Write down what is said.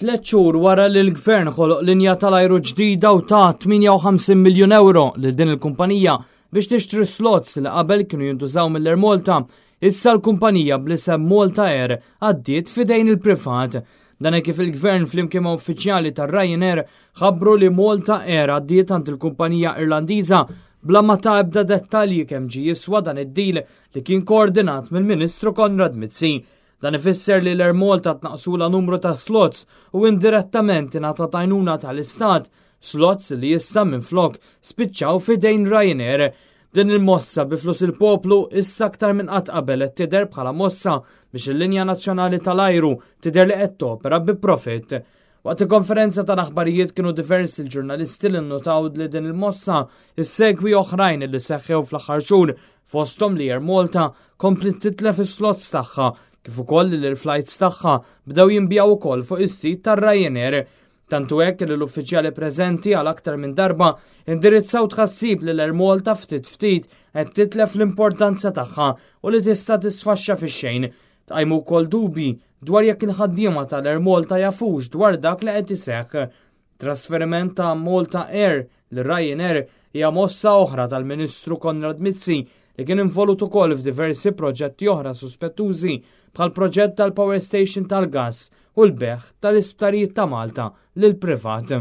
Tlet xhur wara li l-gvern ħoloq linja tal-ajru ġdida u ta' 58 miljun euro lil din il-kumpanija biex tixtri slots li qabel kienu jintużaw mill-Air Malta, issa l-kumpanija blisem Malta Air għaddiet fidejn il-privat. Dan kif il-gvern fl-imkien uffiċjali tar Ryanair ħabbru li Malta Air għaddiet għand il-kumpanija Irlandiża bla ma ta' ebda dettalji kemm ġi jiswa dan id-dil li kien koordinat mill-Ministru Konrad Mizzi. Dan ifisser li l-Ermol ta' tnaqsula numru ta' slots u indirettament ingħata tajnuna tal-Istat, slots li issa minn flok spiċċaw fidejn Ryanair. Din il-mossa biflus il-poplu issa aktar minn qatt qabel qed tidher bħala mossa biex il-linja nazzjonali tal-ajru tidher li qed topera bi profit. Waqt il-konferenza ta' aħbarijiet kienu diversi il ġurnalisti li notaw li din il-mossa is-segwi oħrajn li seħħew fl-aħħar xhur fosthom li jermolta Malta komplet titlef is-slots tagħha kif ukoll li l-flights tagħha bdew jinbijaw ukoll fuq is-sit tar-Ryanair. Tantu hekk li l-uffiċjali preżenti għal aktar minn darba indirizzaw tħassib li l-ermol ta' ftit ftit qed titlef l-importanza tagħha u li tista' tisfaxxa fix-xejn. Tqajmu wkoll dubi dwar jekk il-ħaddiema tal-ermol ta' jafux dwar dak li qed iseħħ. Trasferiment ta' Malta Air l Ryanair hija mossa oħra tal-Ministru Konrad Mizzi li kien involut ukoll f'diversi proġetti oħra suspettużi bħal proġett tal-Power Station tal-Gas u l-beħ tal-isptarijiet ta' Malta lil privat.